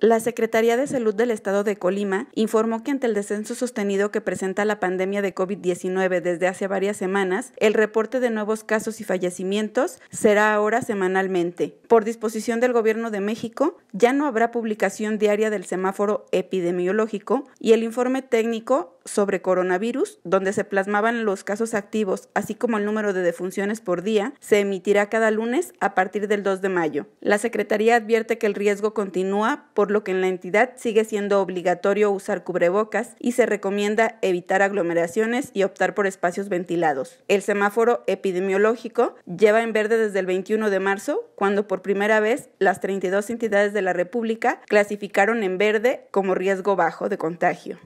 La Secretaría de Salud del Estado de Colima informó que ante el descenso sostenido que presenta la pandemia de COVID-19 desde hace varias semanas, el reporte de nuevos casos y fallecimientos será ahora semanalmente. Por disposición del Gobierno de México, ya no habrá publicación diaria del semáforo epidemiológico y el informe técnico sobre coronavirus, donde se plasmaban los casos activos, así como el número de defunciones por día, se emitirá cada lunes a partir del 2 de mayo. La Secretaría advierte que el riesgo continúa por lo que en la entidad sigue siendo obligatorio usar cubrebocas y se recomienda evitar aglomeraciones y optar por espacios ventilados. El semáforo epidemiológico lleva en verde desde el 21 de marzo, cuando por primera vez las 32 entidades de la República clasificaron en verde como riesgo bajo de contagio.